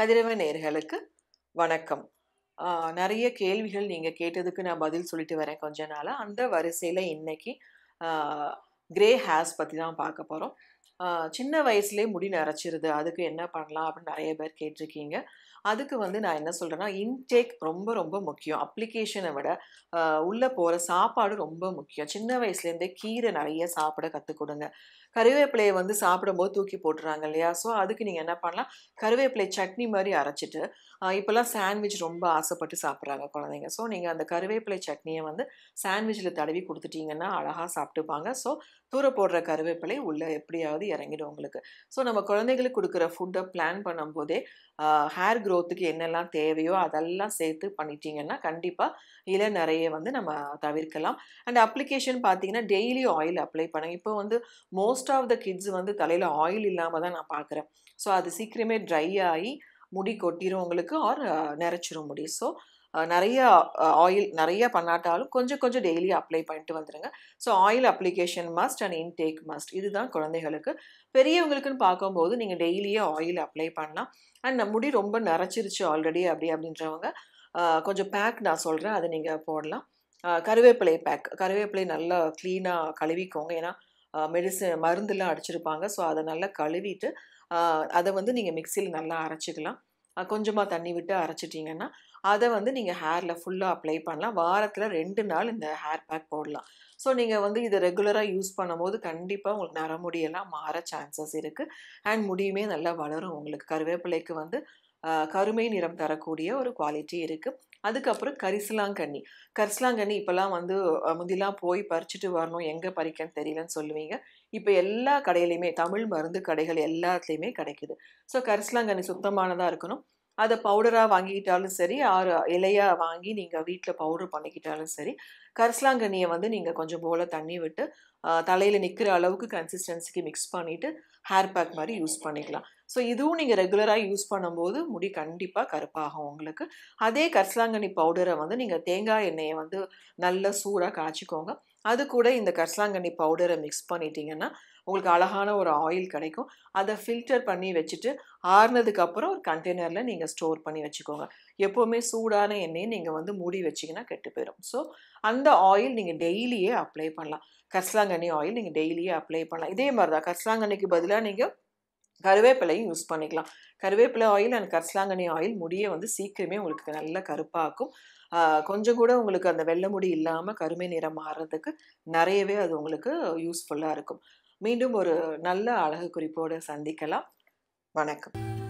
கதிரவ நேர்களுக்கு வணக்கம் நிறைய கேள்விகள் நீங்கள் கேட்டதுக்கு நான் பதில் சொல்லிட்டு வரேன் கொஞ்ச நாளாக அந்த வரிசையில் இன்னைக்கு கிரே ஹேர்ஸ் பற்றி தான் பார்க்க போகிறோம் சின்ன வயசுலேயே முடி நரைச்சிருது அதுக்கு என்ன பண்ணலாம் அப்படின்னு நிறைய பேர் கேட்டிருக்கீங்க அதுக்கு வந்து நான் என்ன சொல்கிறேன்னா இன்டேக் ரொம்ப ரொம்ப முக்கியம் அப்ளிகேஷனை விட உள்ளே போகிற சாப்பாடு ரொம்ப முக்கியம் சின்ன வயசுலேருந்தே கீரை நிறைய சாப்பிட கற்றுக் கொடுங்க கருவேப்பிலையை வந்து சாப்பிடும்போது தூக்கி போட்டுறாங்க இல்லையா ஸோ அதுக்கு நீங்கள் என்ன பண்ணலாம் கருவேப்பிலை சட்னி மாதிரி அரைச்சிட்டு இப்போல்லாம் சாண்ட்விச் ரொம்ப ஆசைப்பட்டு சாப்பிட்றாங்க குழந்தைங்க ஸோ நீங்கள் அந்த கருவேப்பிலை சட்னியை வந்து சாண்ட்விச்சில் தடவி கொடுத்துட்டீங்கன்னா அழகாக சாப்பிட்டுப்பாங்க ஸோ தூர போடுற கருவேப்பிலை உள்ளே எப்படியாவது இறங்கிடும் உங்களுக்கு ஸோ நம்ம குழந்தைங்களுக்கு கொடுக்குற ஃபுட்டை பிளான் பண்ணும்போதே ஹேர் க்ரோ குரோத்துக்கு என்னெல்லாம் தேவையோ அதெல்லாம் சேர்த்து பண்ணிட்டீங்கன்னா கண்டிப்பாக இலை நிறைய வந்து நம்ம தவிர்க்கலாம் அண்ட் அப்ளிகேஷன் பார்த்தீங்கன்னா டெய்லி ஆயில் அப்ளை பண்ணுங்க இப்போ வந்து மோஸ்ட் ஆஃப் த கிட்ஸ் வந்து தலையில் ஆயில் இல்லாமல் தான் நான் பார்க்குறேன் ஸோ அது சீக்கிரமே ட்ரை ஆகி முடி கொட்டிடும் உங்களுக்கு ஆர் நிறைச்சிரும் முடி ஸோ நிறைய ஆயில் நிறைய பண்ணாட்டாலும் கொஞ்சம் கொஞ்சம் டெய்லி அப்ளை பண்ணிட்டு வந்துடுங்க so oil application must and intake must இதுதான் குழந்தைகளுக்கு பெரியவங்களுக்குன்னு பார்க்கும்போது நீங்கள் டெய்லியே ஆயில் அப்ளை பண்ணலாம் அண்ட் முடி ரொம்ப நரைச்சிருச்சு ஆல்ரெடி அப்படி அப்படின்றவங்க கொஞ்சம் பேக் நான் சொல்கிறேன் அதை நீங்கள் போடலாம் கருவேப்பிலை பேக் கருவேப்பிலை நல்லா க்ளீனாக கழுவிக்கோங்க ஏன்னா மெடிசன் மருந்துலாம் அடிச்சிருப்பாங்க ஸோ அதை நல்லா கழுவிட்டு அதை வந்து நீங்கள் மிக்சியில் நல்லா அரைச்சிக்கலாம் கொஞ்சமாக தண்ணி விட்டு அரைச்சிட்டிங்கன்னா அதை வந்து நீங்கள் ஹேரில் ஃபுல்லாக அப்ளை பண்ணலாம் வாரத்தில் ரெண்டு நாள் இந்த ஹேர் பேக் போடலாம் ஸோ நீங்கள் வந்து இதை ரெகுலராக யூஸ் பண்ணும்போது கண்டிப்பாக உங்களுக்கு நரமுடியெல்லாம் மாற சான்சஸ் இருக்குது அண்ட் முடியுமே நல்லா வளரும் உங்களுக்கு கருவேப்பிலைக்கு வந்து கருமை நிறம் தரக்கூடிய ஒரு குவாலிட்டி இருக்குது அதுக்கப்புறம் கரிசலாங்கண்ணி கரிசலாங்கண்ணி இப்போல்லாம் வந்து முந்திலாம் போய் பறிச்சுட்டு வரணும் எங்கே பறிக்கன்னு தெரியலன்னு சொல்லுவீங்க இப்போ எல்லா கடையிலையுமே தமிழ் மருந்து கடைகள் எல்லாத்துலேயுமே கிடைக்குது ஸோ கரிசலாங்கண்ணி சுத்தமானதாக இருக்கணும் அதை பவுடராக வாங்கிக்கிட்டாலும் சரி ஆறு இலையாக வாங்கி நீங்கள் வீட்டில் பவுடர் பண்ணிக்கிட்டாலும் சரி கரிசலாங்கண்ணியை வந்து நீங்கள் கொஞ்சம் போல் தண்ணி விட்டு தலையில் நிற்கிற அளவுக்கு கன்சிஸ்டன்சிக்கு மிக்ஸ் பண்ணிவிட்டு ஹேர் பேக் மாதிரி யூஸ் பண்ணிக்கலாம் ஸோ இதுவும் நீங்கள் ரெகுலராக யூஸ் பண்ணும்போது முடி கண்டிப்பாக கருப்பாகும் உங்களுக்கு அதே கரிசலாங்கண்ணி பவுடரை வந்து நீங்கள் தேங்காய் எண்ணெயை வந்து நல்லா சூடாக காய்ச்சிக்கோங்க அது கூட இந்த கர்சலாங்கண்ணி பவுடரை மிக்ஸ் பண்ணிட்டீங்கன்னா உங்களுக்கு அழகான ஒரு ஆயில் கிடைக்கும் அதை ஃபில்டர் பண்ணி வச்சுட்டு ஆறுனதுக்கப்புறம் ஒரு கண்டெய்னரில் நீங்கள் ஸ்டோர் பண்ணி வச்சுக்கோங்க எப்போவுமே சூடான எண்ணெயை நீங்கள் வந்து மூடி வச்சிங்கன்னா கெட்டு போயிடும் ஸோ அந்த ஆயில் நீங்கள் டெய்லியே அப்ளை பண்ணலாம் கர்சலாங்கண்ணி ஆயில் நீங்கள் டெய்லியே அப்ளை பண்ணலாம் இதே மாதிரி தான் கர்சலாங்கண்ணிக்கு பதிலாக நீங்கள் கருவேப்பிலையும் யூஸ் பண்ணிக்கலாம் கருவேப்பிலை ஆயில் அண்ட் கரிசலாங்கண்ணி ஆயில் முடியை வந்து சீக்கிரமே உங்களுக்கு நல்ல கருப்பாக்கும் கொஞ்சம் கூட உங்களுக்கு அந்த வெள்ளை முடி இல்லாமல் கருமை நிறம் மாறுறதுக்கு நிறையவே அது உங்களுக்கு யூஸ்ஃபுல்லாக இருக்கும் மீண்டும் ஒரு நல்ல அழகு குறிப்போடு சந்திக்கலாம் வணக்கம்